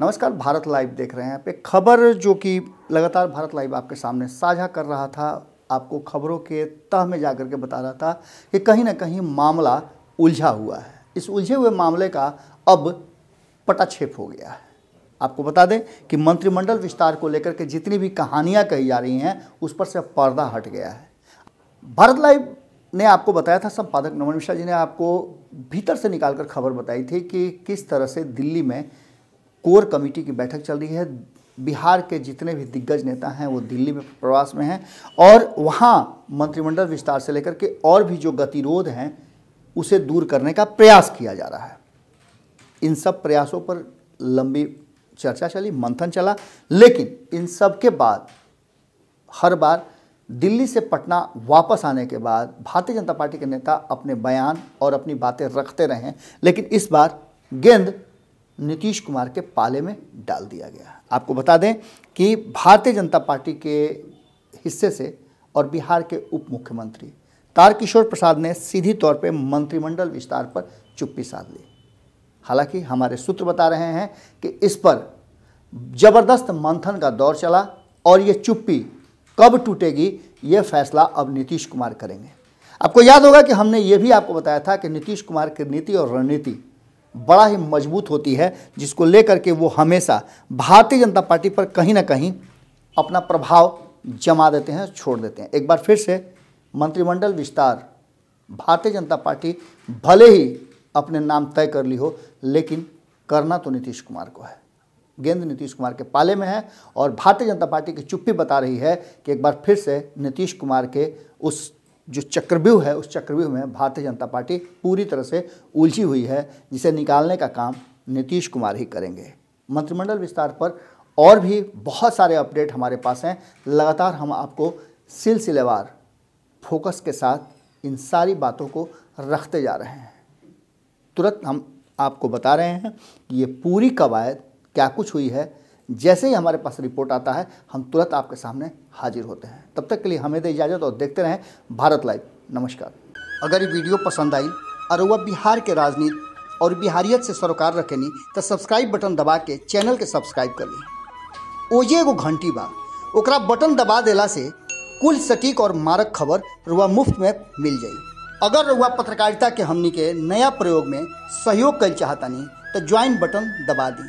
नमस्कार भारत लाइव देख रहे हैं आप एक खबर जो कि लगातार भारत लाइव आपके सामने साझा कर रहा था आपको खबरों के तह में जाकर के बता रहा था कि कहीं ना कहीं मामला उलझा हुआ है इस उलझे हुए मामले का अब पटाक्षेप हो गया है आपको बता दें कि मंत्रिमंडल विस्तार को लेकर के जितनी भी कहानियां कही जा रही हैं उस पर से पर्दा हट गया है भारत लाइव ने आपको बताया था संपादक नमन मिश्रा जी ने आपको भीतर से निकालकर खबर बताई थी कि किस तरह से दिल्ली में कोर कमेटी की बैठक चल रही है बिहार के जितने भी दिग्गज नेता हैं वो दिल्ली में प्रवास में हैं और वहाँ मंत्रिमंडल विस्तार से लेकर के और भी जो गतिरोध हैं उसे दूर करने का प्रयास किया जा रहा है इन सब प्रयासों पर लंबी चर्चा चली मंथन चला लेकिन इन सब के बाद हर बार दिल्ली से पटना वापस आने के बाद भारतीय जनता पार्टी के नेता अपने बयान और अपनी बातें रखते रहे लेकिन इस बार गेंद नीतीश कुमार के पाले में डाल दिया गया आपको बता दें कि भारतीय जनता पार्टी के हिस्से से और बिहार के उप मुख्यमंत्री तारकिशोर प्रसाद ने सीधी तौर पर मंत्रिमंडल विस्तार पर चुप्पी साध ली हालांकि हमारे सूत्र बता रहे हैं कि इस पर जबरदस्त मंथन का दौर चला और ये चुप्पी कब टूटेगी ये फैसला अब नीतीश कुमार करेंगे आपको याद होगा कि हमने ये भी आपको बताया था कि नीतीश कुमार की नीति और रणनीति बड़ा ही मजबूत होती है जिसको लेकर के वो हमेशा भारतीय जनता पार्टी पर कहीं ना कहीं अपना प्रभाव जमा देते हैं छोड़ देते हैं एक बार फिर से मंत्रिमंडल विस्तार भारतीय जनता पार्टी भले ही अपने नाम तय कर ली हो लेकिन करना तो नीतीश कुमार को है गेंद नीतीश कुमार के पाले में है और भारतीय जनता पार्टी की चुप्पी बता रही है कि एक बार फिर से नीतीश कुमार के उस जो चक्रव्यूह है उस चक्रव्यूह में भारतीय जनता पार्टी पूरी तरह से उलझी हुई है जिसे निकालने का काम नीतीश कुमार ही करेंगे मंत्रिमंडल विस्तार पर और भी बहुत सारे अपडेट हमारे पास हैं लगातार हम आपको सिलसिलेवार फोकस के साथ इन सारी बातों को रखते जा रहे हैं तुरंत हम आपको बता रहे हैं कि ये पूरी कवायद क्या कुछ हुई है जैसे ही हमारे पास रिपोर्ट आता है हम तुरंत आपके सामने हाजिर होते हैं तब तक के लिए हमें दे इजाज़त और देखते रहें भारत लाइव नमस्कार अगर ये वीडियो पसंद आई और वह बिहार के राजनीति और बिहारियत से सरोकार रखेनी तो सब्सक्राइब बटन दबा के चैनल के सब्सक्राइब कर ली ओजे एगो घंटी बात ओकरा बटन दबा देला से कुल सटीक और मारक खबर रुआ मुफ्त में मिल जाए अगर रुआ पत्रकारिता के हमनी के नया प्रयोग में सहयोग कर चाहतनी तो ज्वाइन बटन दबा दी